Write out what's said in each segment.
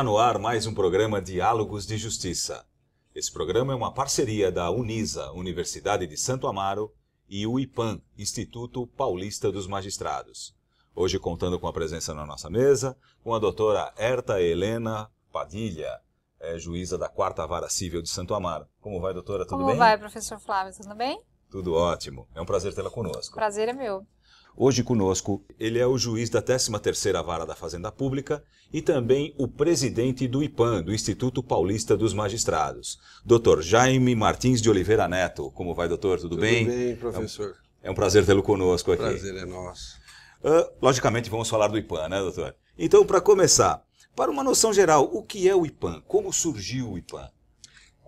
Está no ar mais um programa Diálogos de Justiça. Esse programa é uma parceria da Unisa, Universidade de Santo Amaro, e o Ipan, Instituto Paulista dos Magistrados. Hoje contando com a presença na nossa mesa, com a doutora Herta Helena Padilha, é, juíza da Quarta Vara Civil de Santo Amaro. Como vai, doutora? Tudo Como bem? Como vai, professor Flávio? Tudo bem? Tudo ótimo. É um prazer tê-la conosco. Prazer é meu. Hoje conosco, ele é o juiz da 13ª Vara da Fazenda Pública e também o presidente do IPAM, do Instituto Paulista dos Magistrados, Dr. Jaime Martins de Oliveira Neto. Como vai, doutor? Tudo, Tudo bem? Tudo bem, professor. É um, é um prazer tê-lo conosco aqui. Prazer é nosso. Uh, logicamente, vamos falar do IPAM, né, doutor? Então, para começar, para uma noção geral, o que é o IPAM? Como surgiu o IPAM?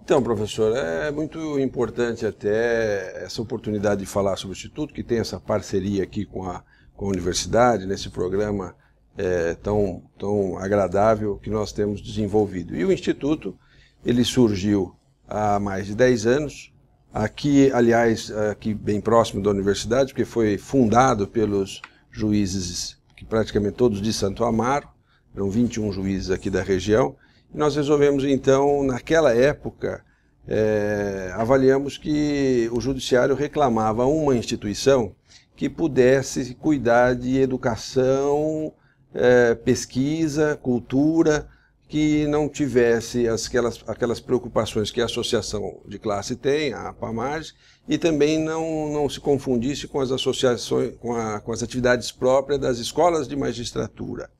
Então, professor, é muito importante até essa oportunidade de falar sobre o Instituto, que tem essa parceria aqui com a, com a universidade, nesse programa é, tão, tão agradável que nós temos desenvolvido. E o Instituto, ele surgiu há mais de 10 anos, aqui, aliás, aqui bem próximo da universidade, porque foi fundado pelos juízes, que praticamente todos de Santo Amaro, eram 21 juízes aqui da região, nós resolvemos então, naquela época, é, avaliamos que o judiciário reclamava uma instituição que pudesse cuidar de educação, é, pesquisa, cultura, que não tivesse as, aquelas, aquelas preocupações que a associação de classe tem, a APAMARS, e também não, não se confundisse com as associações, com, a, com as atividades próprias das escolas de magistratura.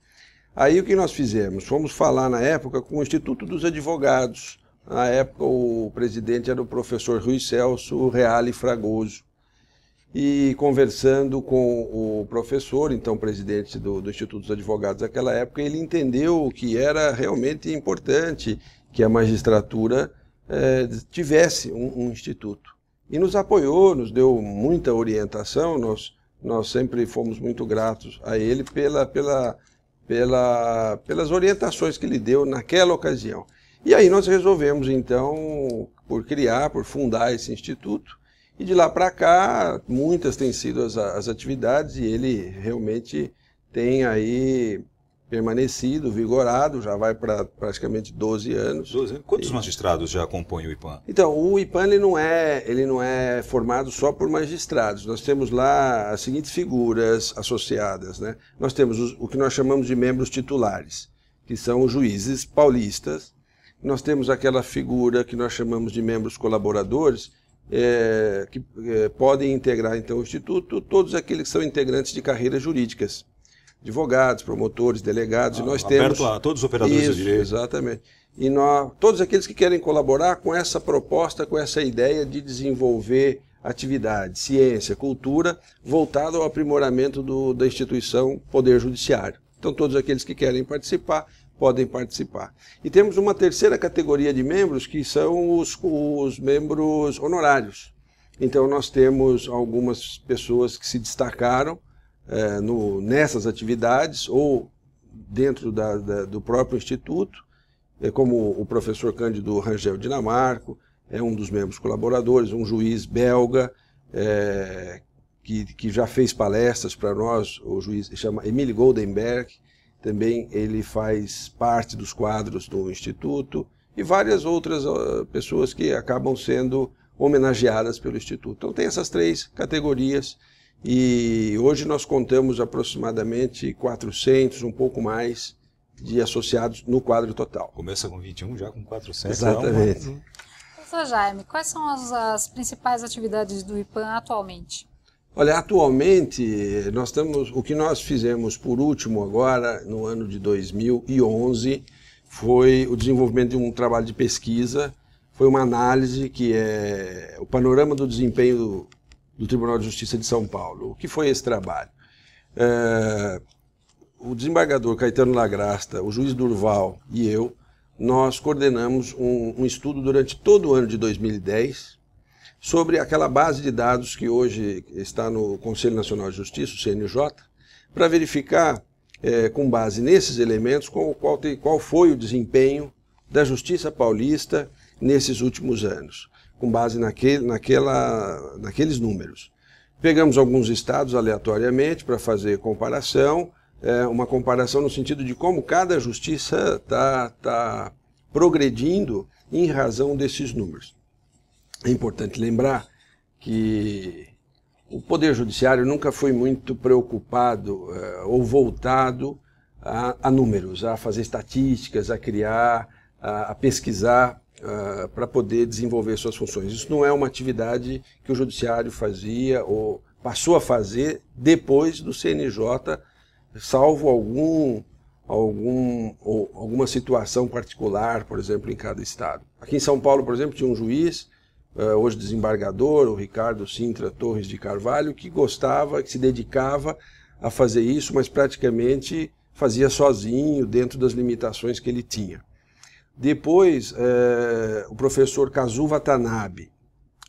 Aí o que nós fizemos? Fomos falar na época com o Instituto dos Advogados. Na época o presidente era o professor Rui Celso Reale Fragoso. E conversando com o professor, então presidente do, do Instituto dos Advogados naquela época, ele entendeu que era realmente importante que a magistratura eh, tivesse um, um instituto. E nos apoiou, nos deu muita orientação, nós, nós sempre fomos muito gratos a ele pela, pela pela, pelas orientações que ele deu naquela ocasião. E aí nós resolvemos, então, por criar, por fundar esse instituto. E de lá para cá, muitas têm sido as, as atividades e ele realmente tem aí permanecido, vigorado, já vai para praticamente 12 anos. 12 anos. Quantos e... magistrados já compõem o IPAN? Então, o IPAN ele não, é, ele não é formado só por magistrados. Nós temos lá as seguintes figuras associadas. Né? Nós temos os, o que nós chamamos de membros titulares, que são os juízes paulistas. Nós temos aquela figura que nós chamamos de membros colaboradores, é, que é, podem integrar então o Instituto todos aqueles que são integrantes de carreiras jurídicas advogados, promotores, delegados, ah, e nós aberto temos... Aberto a todos os operadores Isso, de direito. exatamente. E nós, todos aqueles que querem colaborar com essa proposta, com essa ideia de desenvolver atividade, ciência, cultura, voltada ao aprimoramento do, da instituição Poder Judiciário. Então, todos aqueles que querem participar podem participar. E temos uma terceira categoria de membros, que são os, os membros honorários. Então, nós temos algumas pessoas que se destacaram, é, no, nessas atividades ou dentro da, da, do próprio instituto, é, como o professor Cândido Rangel Dinamarco, é um dos membros colaboradores, um juiz belga, é, que, que já fez palestras para nós, o juiz chama Emile Goldenberg, também ele faz parte dos quadros do Instituto, e várias outras pessoas que acabam sendo homenageadas pelo Instituto. Então tem essas três categorias e hoje nós contamos aproximadamente 400, um pouco mais, de associados no quadro total. Começa com 21, já com 400. É Exatamente. Não, Professor Jaime, quais são as, as, principais atividades do IPAN atualmente? Olha, atualmente nós estamos, o que nós fizemos por último agora, no ano de 2011, foi o desenvolvimento de um trabalho de pesquisa, foi uma análise que é o panorama do desempenho do Tribunal de Justiça de São Paulo. O que foi esse trabalho? É, o desembargador Caetano Lagrasta, o juiz Durval e eu, nós coordenamos um, um estudo durante todo o ano de 2010 sobre aquela base de dados que hoje está no Conselho Nacional de Justiça, o CNJ, para verificar, é, com base nesses elementos, qual, qual, qual foi o desempenho da Justiça Paulista nesses últimos anos com base naquele, naquela, naqueles números. Pegamos alguns estados aleatoriamente para fazer comparação, é, uma comparação no sentido de como cada justiça está tá progredindo em razão desses números. É importante lembrar que o Poder Judiciário nunca foi muito preocupado é, ou voltado a, a números, a fazer estatísticas, a criar, a, a pesquisar uh, ah, para poder desenvolver suas funções. Isso não é uma atividade que o judiciário fazia ou passou a fazer depois do CNJ, salvo algum algum, alguma situação particular, por exemplo, em cada estado. Aqui em São Paulo, por exemplo, tinha um juiz, ah, hoje desembargador, o Ricardo Sintra Torres de Carvalho, que gostava, que se dedicava a fazer isso, mas praticamente fazia sozinho, dentro das limitações que ele tinha. Depois, é, o professor Kazu Watanabe,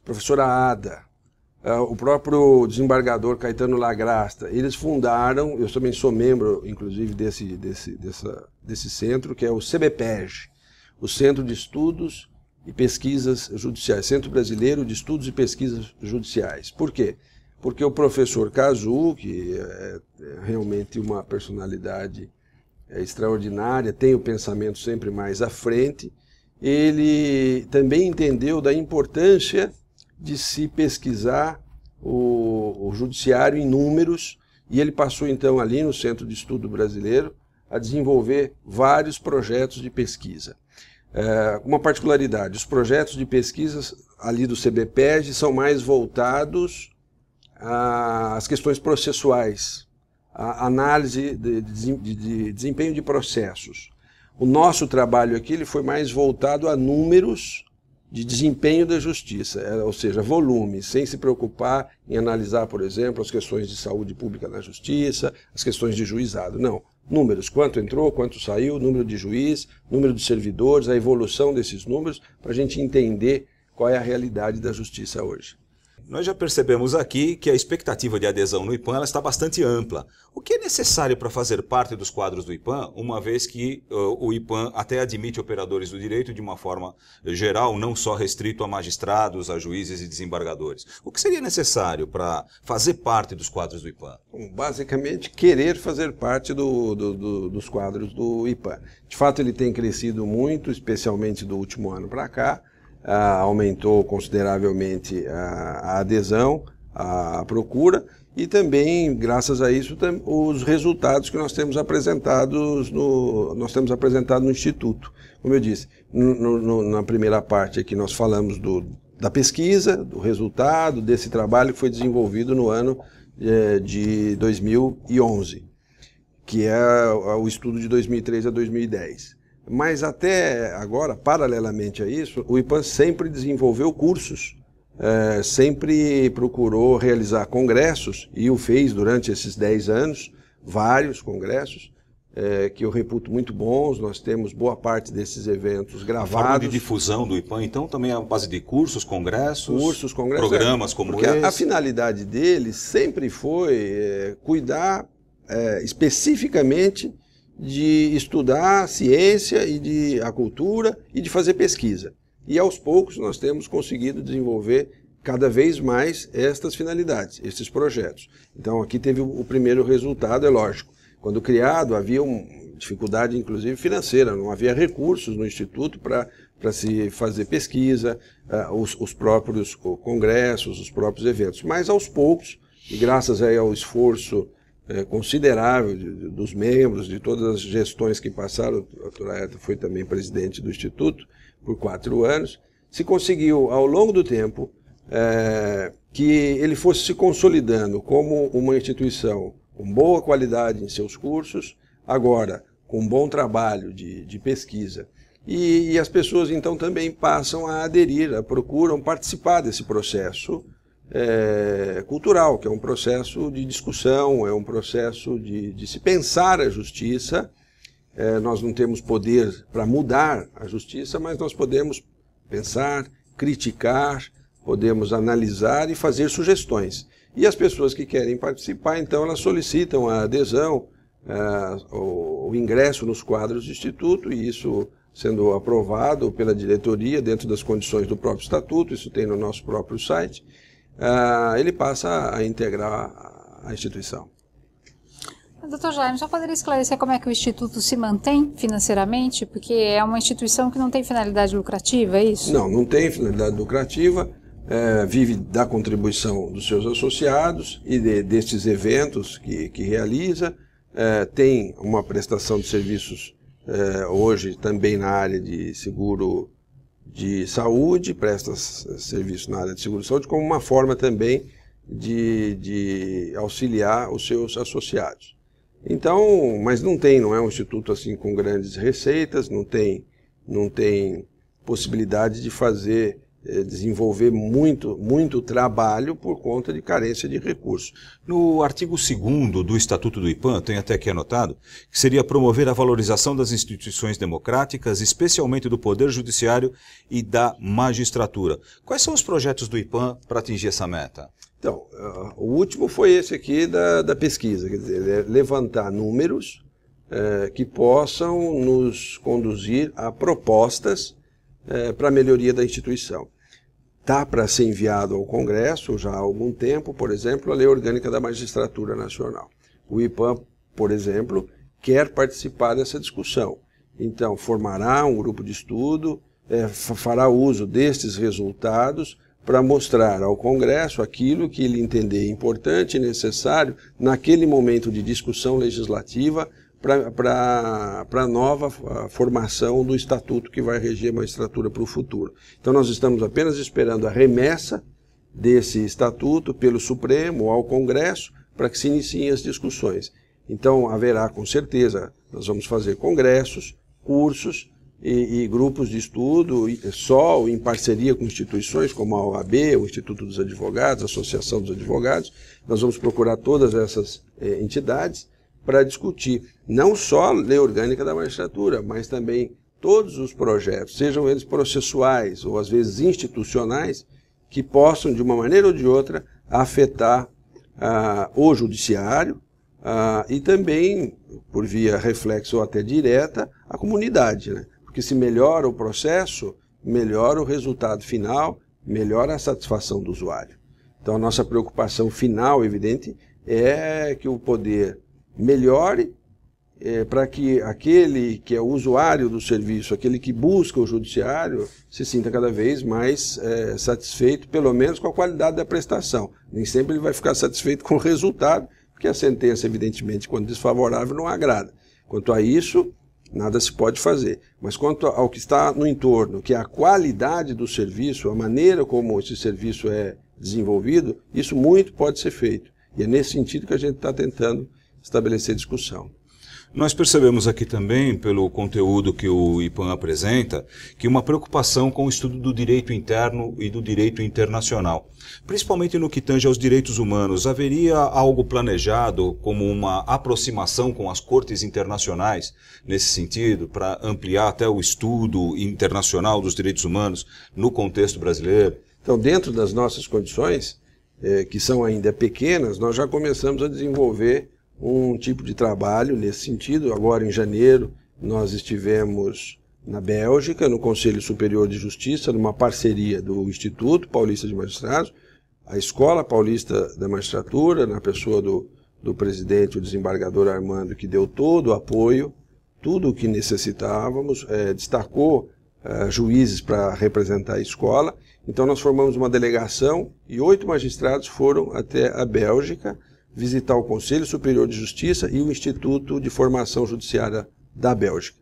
professora Ada, é, o próprio desembargador Caetano Lagrasta, eles fundaram, eu também sou membro, inclusive, desse, desse, dessa, desse centro, que é o CBPEG, o Centro de Estudos e Pesquisas Judiciais, Centro Brasileiro de Estudos e Pesquisas Judiciais. Por quê? Porque o professor Kazu, que é, é realmente uma personalidade é extraordinária, tem o pensamento sempre mais à frente. Ele também entendeu da importância de se pesquisar o, o judiciário em números e ele passou então ali no Centro de Estudo Brasileiro a desenvolver vários projetos de pesquisa. É, uma particularidade, os projetos de pesquisa ali do CBPEG são mais voltados às questões processuais, a análise de, desempenho de processos. O nosso trabalho aqui ele foi mais voltado a números de desempenho da justiça, é, ou seja, volume, sem se preocupar em analisar, por exemplo, as questões de saúde pública na justiça, as questões de juizado. Não. Números, quanto entrou, quanto saiu, número de juiz, número de servidores, a evolução desses números, para a gente entender qual é a realidade da justiça hoje nós já percebemos aqui que a expectativa de adesão no IPAN está bastante ampla, o que é necessário para fazer parte dos quadros do IPAN, uma vez que uh, o IPAN até admite operadores do direito de uma forma geral, não só restrito a magistrados, a juízes e desembargadores. O que seria necessário para fazer parte dos quadros do IPAN? Bom, basicamente, querer fazer parte do, do, do, dos quadros do IPAN. De fato, ele tem crescido muito, especialmente do último ano para cá ah, aumentou consideravelmente a, ah, a adesão, a procura e também, graças a isso, os resultados que nós temos apresentados no, nós temos apresentado no Instituto. Como eu disse, no, no, na primeira parte aqui nós falamos do, da pesquisa, do resultado desse trabalho que foi desenvolvido no ano eh, de 2011, que é o estudo de 2003 a 2010. Mas até agora, paralelamente a isso, o IPAN sempre desenvolveu cursos, é, sempre procurou realizar congressos, e o fez durante esses 10 anos, vários congressos, é, que eu reputo muito bons. Nós temos boa parte desses eventos gravados. Forma de difusão do IPAN, então, também é a base de cursos, congressos, cursos, congressos programas é, como esse. A, a, finalidade dele sempre foi eh, cuidar especificamente de estudar a ciência e de a cultura e de fazer pesquisa. E aos poucos nós temos conseguido desenvolver cada vez mais estas finalidades, esses projetos. Então aqui teve o primeiro resultado, é lógico. Quando criado havia uma dificuldade inclusive financeira, não havia recursos no instituto para para se fazer pesquisa, uh, os, os, próprios congressos, os próprios eventos. Mas aos poucos, e graças aí ao esforço é, considerável de, de, dos membros, de todas as gestões que passaram, o Dr. Aeta foi também presidente do Instituto por quatro anos, se conseguiu, ao longo do tempo, é, que ele fosse se consolidando como uma instituição com boa qualidade em seus cursos, agora com um bom trabalho de, de pesquisa. E, e, as pessoas então também passam a aderir, a procuram participar desse processo é, cultural, que é um processo de discussão, é um processo de, de se pensar a justiça. É, nós não temos poder para mudar a justiça, mas nós podemos pensar, criticar, podemos analisar e fazer sugestões. E as pessoas que querem participar, então, elas solicitam a adesão, eh, o, o ingresso nos quadros do Instituto, e isso sendo aprovado pela diretoria dentro das condições do próprio estatuto, isso tem no nosso próprio site uh, ele passa a integrar a instituição. Doutor Jaime, só poderia esclarecer como é que o Instituto se mantém financeiramente? Porque é uma instituição que não tem finalidade lucrativa, é isso? Não, não tem finalidade lucrativa, é, vive da contribuição dos seus associados e de, destes eventos que, que realiza, é, tem uma prestação de serviços é, hoje também na área de seguro de saúde, presta serviço na área de seguro-saúde, como uma forma também de, de auxiliar os seus associados. Então, mas não tem, não é um instituto assim com grandes receitas, não tem, não tem possibilidade de fazer eh, desenvolver muito, muito trabalho por conta de carência de recursos. No artigo 2 do Estatuto do IPAN, tenho até aqui anotado, que seria promover a valorização das instituições democráticas, especialmente do Poder Judiciário e da magistratura. Quais são os projetos do IPAN para atingir essa meta? Então, eh, o último foi esse aqui da, da pesquisa, quer dizer, é levantar números eh, que possam nos conduzir a propostas para a melhoria da instituição está para ser enviado ao Congresso já há algum tempo, por exemplo, a Lei Orgânica da Magistratura Nacional. O IPAM, por exemplo, quer participar dessa discussão. Então, formará um grupo de estudo, é, fará uso destes resultados para mostrar ao Congresso aquilo que ele entender importante e necessário naquele momento de discussão legislativa para a nova formação do estatuto que vai reger a magistratura para o futuro. Então, nós estamos apenas esperando a remessa desse estatuto pelo Supremo ao Congresso para que se iniciem as discussões. Então, haverá com certeza, nós vamos fazer congressos, cursos e, e grupos de estudo, só em parceria com instituições como a OAB, o Instituto dos Advogados, a Associação dos Advogados. Nós vamos procurar todas essas eh, entidades para discutir não só a lei orgânica da magistratura, mas também todos os projetos, sejam eles processuais ou às vezes institucionais, que possam, de uma maneira ou de outra, afetar ah, o judiciário ah, e também, por via reflexo ou até direta, a comunidade. Né? Porque se melhora o processo, melhora o resultado final, melhora a satisfação do usuário. Então, a nossa preocupação final, evidente, é que o poder melhore é, para que aquele que é o usuário do serviço, aquele que busca o judiciário, se sinta cada vez mais é, satisfeito, pelo menos com a qualidade da prestação. Nem sempre ele vai ficar satisfeito com o resultado, porque a sentença, evidentemente, quando desfavorável, não agrada. Quanto a isso, nada se pode fazer. Mas quanto ao que está no entorno, que é a qualidade do serviço, a maneira como esse serviço é desenvolvido, isso muito pode ser feito. E é nesse sentido que a gente está tentando estabelecer discussão. Nós percebemos aqui também, pelo conteúdo que o IPAN apresenta, que uma preocupação com o estudo do direito interno e do direito internacional. Principalmente no que tange aos direitos humanos, haveria algo planejado como uma aproximação com as cortes internacionais nesse sentido, para ampliar até o estudo internacional dos direitos humanos no contexto brasileiro? Então, dentro das nossas condições, eh, que são ainda pequenas, nós já começamos a desenvolver um tipo de trabalho nesse sentido. Agora, em janeiro, nós estivemos na Bélgica, no Conselho Superior de Justiça, numa parceria do Instituto Paulista de Magistrados, a Escola Paulista da Magistratura, na pessoa do, do presidente, o desembargador Armando, que deu todo o apoio, tudo o que necessitávamos, é, destacou é, juízes para representar a escola. Então, nós formamos uma delegação e oito magistrados foram até a Bélgica visitar o Conselho Superior de Justiça e o Instituto de Formação Judiciária da Bélgica.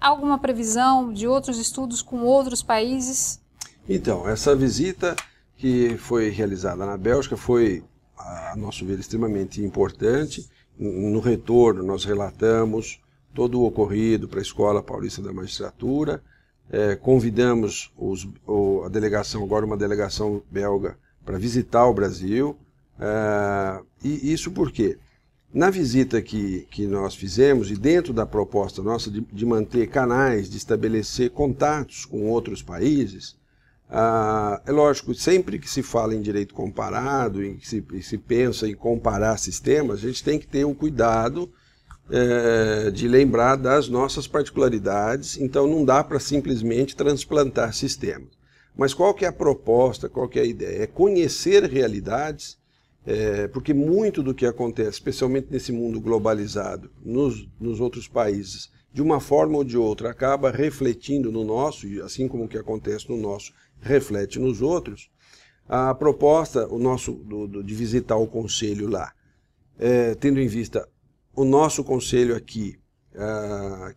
Alguma previsão de outros estudos com outros países? Então, essa visita que foi realizada na Bélgica foi, a nosso ver, extremamente importante. No retorno, nós relatamos todo o ocorrido para a Escola Paulista da Magistratura. É, convidamos os, o, a delegação, agora uma delegação belga, para visitar o Brasil. Uh, e isso por quê? Na visita que, que nós fizemos, e dentro da proposta nossa de, de manter canais, de estabelecer contatos com outros países, ah, é lógico, sempre que se fala em direito comparado, e que se, se pensa em comparar sistemas, a gente tem que ter o um cuidado eh, de lembrar das nossas particularidades, então não dá para simplesmente transplantar sistemas. Mas qual que é a proposta, qual que é a ideia? É conhecer realidades é, porque muito do que acontece, especialmente nesse mundo globalizado, nos, nos outros países, de uma forma ou de outra, acaba refletindo no nosso, e assim como o que acontece no nosso, reflete nos outros. A proposta o nosso do, do, de visitar o conselho lá, é, tendo em vista o nosso conselho aqui,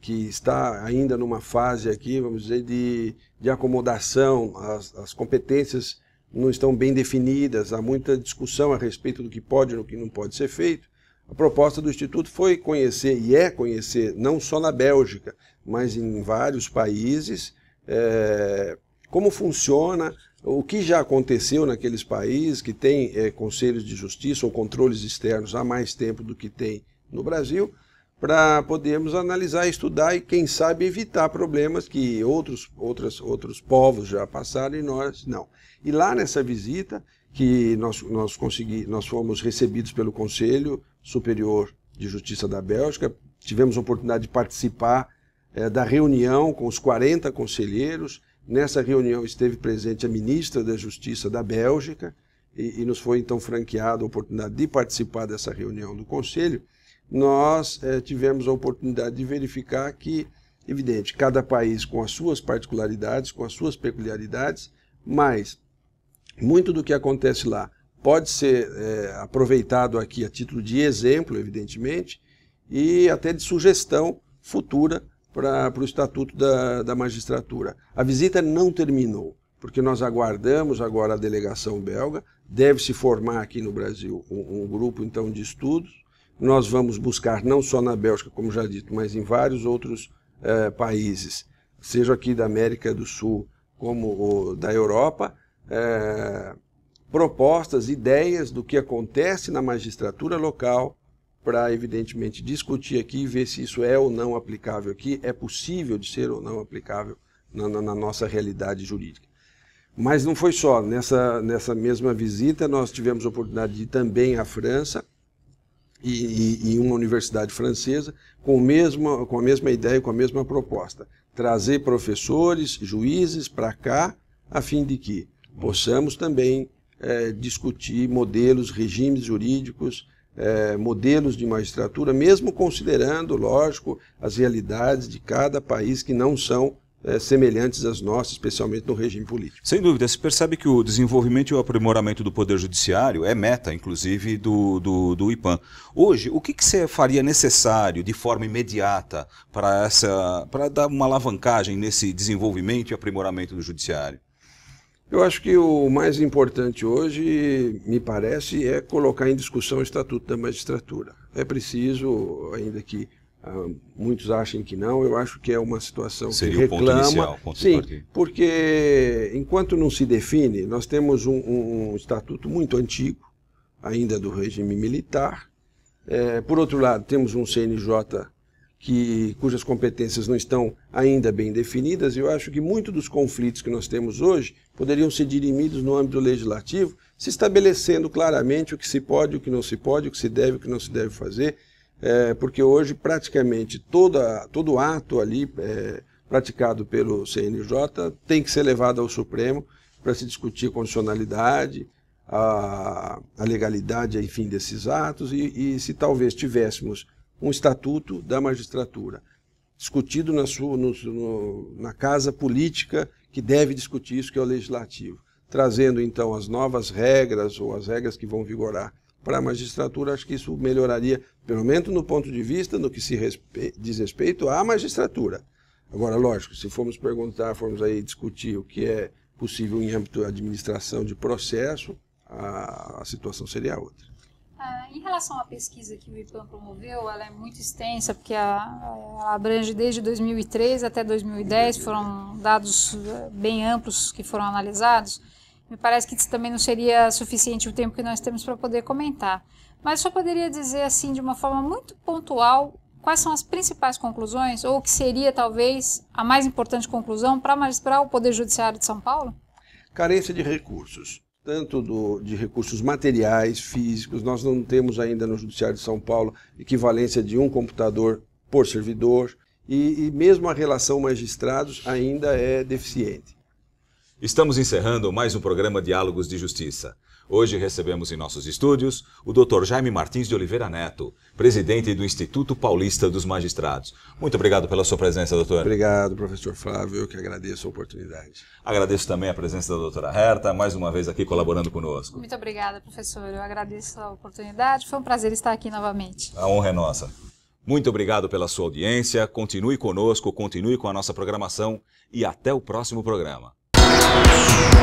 que está ainda numa fase aqui, vamos dizer, de, de acomodação, as, as competências não estão bem definidas, há muita discussão a respeito do que pode e do que não pode ser feito. A proposta do Instituto foi conhecer, e é conhecer, não só na Bélgica, mas em vários países, é, como funciona, o que já aconteceu naqueles países que têm é, conselhos de justiça ou controles externos há mais tempo do que tem no Brasil, para podermos analisar, estudar e, quem sabe, evitar problemas que outros, outros, outros povos já passaram e nós não. E lá nessa visita, que nós, nós, consegui, nós fomos recebidos pelo Conselho Superior de Justiça da Bélgica, tivemos a oportunidade de participar é, da reunião com os 40 conselheiros. Nessa reunião esteve presente a ministra da Justiça da Bélgica e, e nos foi então franqueada a oportunidade de participar dessa reunião do Conselho nós é, tivemos a oportunidade de verificar que, evidente, cada país com as suas particularidades, com as suas peculiaridades, mas muito do que acontece lá pode ser é, aproveitado aqui a título de exemplo, evidentemente, e até de sugestão futura para o Estatuto da, da Magistratura. A visita não terminou, porque nós aguardamos agora a delegação belga, deve se formar aqui no Brasil um, um grupo então de estudos, nós vamos buscar não só na Bélgica, como já dito, mas em vários outros é, países, seja aqui da América do Sul como da Europa, é, propostas, ideias do que acontece na magistratura local para, evidentemente, discutir aqui e ver se isso é ou não aplicável aqui, é possível de ser ou não aplicável na, na, na nossa realidade jurídica. Mas não foi só. Nessa, nessa mesma visita, nós tivemos a oportunidade de ir também à França, e, e, uma universidade francesa com, mesma, com a mesma ideia, com a mesma proposta. Trazer professores, juízes para cá, a fim de que possamos também é, discutir modelos, regimes jurídicos, é, modelos de magistratura, mesmo considerando, lógico, as realidades de cada país que não são é, semelhantes às nossas, especialmente no regime político. Sem dúvida, se percebe que o desenvolvimento e o aprimoramento do Poder Judiciário é meta, inclusive, do, do, do IPAM. Hoje, o que, que você faria necessário de forma imediata para essa para dar uma alavancagem nesse desenvolvimento e aprimoramento do Judiciário? Eu acho que o mais importante hoje, me parece, é colocar em discussão o Estatuto da Magistratura. É preciso, ainda que ah, muitos acham que não, eu acho que é uma situação Seria que reclama. O ponto inicial, ponto Sim, porque enquanto não se define, nós temos um, um estatuto muito antigo, ainda do regime militar. É, por outro lado, temos um CNJ que, cujas competências não estão ainda bem definidas, e eu acho que muitos dos conflitos que nós temos hoje poderiam ser dirimidos no âmbito legislativo, se estabelecendo claramente o que se pode, o que não se pode, o que se deve, o que não se deve fazer, é, porque hoje praticamente toda, todo ato ali é, praticado pelo CNJ tem que ser levado ao Supremo para se discutir a condicionalidade, a, a legalidade, enfim, desses atos, e, e, se talvez tivéssemos um estatuto da magistratura discutido na, sua, no, no, na casa política que deve discutir isso, que é o legislativo, trazendo então as novas regras ou as regras que vão vigorar para a magistratura, acho que isso melhoraria, pelo menos no ponto de vista, no que se respe... diz respeito à magistratura. Agora, lógico, se formos perguntar, formos aí discutir o que é possível em âmbito de administração de processo, a, a situação seria outra. Ah, em relação à pesquisa que o IPAM promoveu, ela é muito extensa, porque ela abrange desde 2003 até 2010, foram dados eh, bem amplos que foram analisados. Me parece que isso também não seria suficiente o tempo que nós temos para poder comentar. Mas só poderia dizer assim, de uma forma muito pontual, quais são as principais conclusões, ou o que seria talvez a mais importante conclusão para magistrar o Poder Judiciário de São Paulo? Carência de recursos, tanto do, de recursos materiais, físicos. Nós não temos ainda no Judiciário de São Paulo equivalência de um computador por servidor, e, e mesmo a relação magistrados ainda é deficiente. Estamos encerrando mais um programa Diálogos de Justiça. Hoje recebemos em nossos estúdios o Dr. Jaime Martins de Oliveira Neto, presidente do Instituto Paulista dos Magistrados. Muito obrigado pela sua presença, doutor. Obrigado, professor Flávio, que agradeço a oportunidade. Agradeço também a presença da doutora Herta, mais uma vez aqui colaborando conosco. Muito obrigada, professor. Eu agradeço a oportunidade. Foi um prazer estar aqui novamente. A honra é nossa. Muito obrigado pela sua audiência. Continue conosco, continue com a nossa programação e até o próximo programa. Thank you.